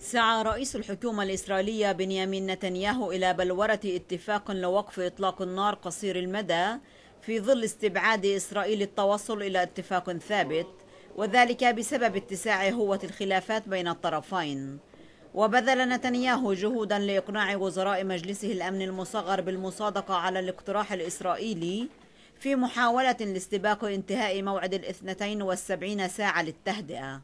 سعى رئيس الحكومة الإسرائيلية بنيامين نتنياهو إلى بلورة اتفاق لوقف إطلاق النار قصير المدى في ظل استبعاد إسرائيل التوصل إلى اتفاق ثابت وذلك بسبب اتساع هوة الخلافات بين الطرفين وبذل نتنياهو جهودا لإقناع وزراء مجلسه الأمن المصغر بالمصادقة على الاقتراح الإسرائيلي في محاولة لاستباق انتهاء موعد الاثنتين والسبعين ساعة للتهدئة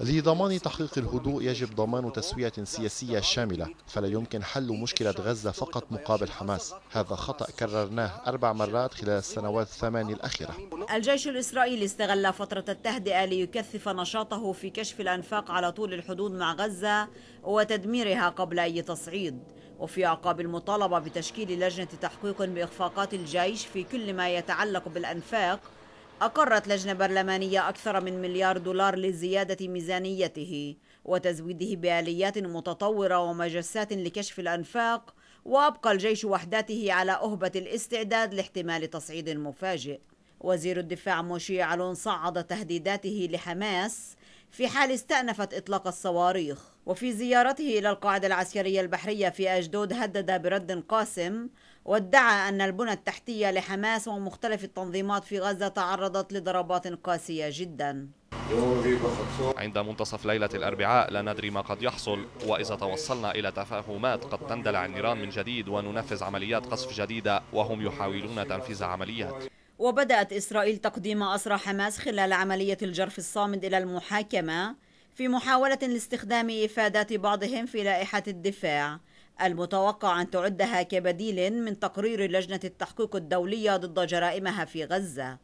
لضمان تحقيق الهدوء يجب ضمان تسوية سياسية شاملة فلا يمكن حل مشكلة غزة فقط مقابل حماس هذا خطأ كررناه أربع مرات خلال السنوات الثمان الأخيرة الجيش الإسرائيلي استغل فترة التهدئة ليكثف نشاطه في كشف الأنفاق على طول الحدود مع غزة وتدميرها قبل أي تصعيد وفي أعقاب المطالبة بتشكيل لجنة تحقيق بإخفاقات الجيش في كل ما يتعلق بالأنفاق أقرت لجنة برلمانية أكثر من مليار دولار لزيادة ميزانيته وتزويده بآليات متطورة ومجسات لكشف الأنفاق وأبقى الجيش وحداته على أهبة الاستعداد لاحتمال تصعيد مفاجئ وزير الدفاع موشي علون صعد تهديداته لحماس في حال استأنفت إطلاق الصواريخ وفي زيارته إلى القاعدة العسكرية البحرية في أجدود هدد برد قاسم وادعى أن البنى التحتية لحماس ومختلف التنظيمات في غزة تعرضت لضربات قاسية جدا عند منتصف ليلة الأربعاء لا ندري ما قد يحصل وإذا توصلنا إلى تفاهمات قد تندلع النيران من جديد وننفذ عمليات قصف جديدة وهم يحاولون تنفيذ عمليات وبدأت إسرائيل تقديم أسرى حماس خلال عملية الجرف الصامد إلى المحاكمة في محاولة لاستخدام إفادات بعضهم في لائحة الدفاع المتوقع أن تعدها كبديل من تقرير لجنة التحقيق الدولية ضد جرائمها في غزة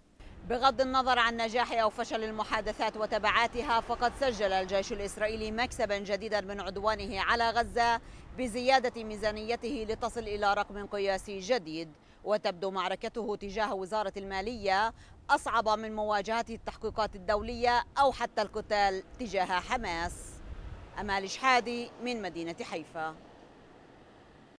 بغض النظر عن نجاح أو فشل المحادثات وتبعاتها فقد سجل الجيش الإسرائيلي مكسبا جديدا من عدوانه على غزة بزيادة ميزانيته لتصل إلى رقم قياسي جديد وتبدو معركته تجاه وزارة المالية أصعب من مواجهته التحقيقات الدولية أو حتى القتال تجاه حماس أمال شحادي من مدينة حيفا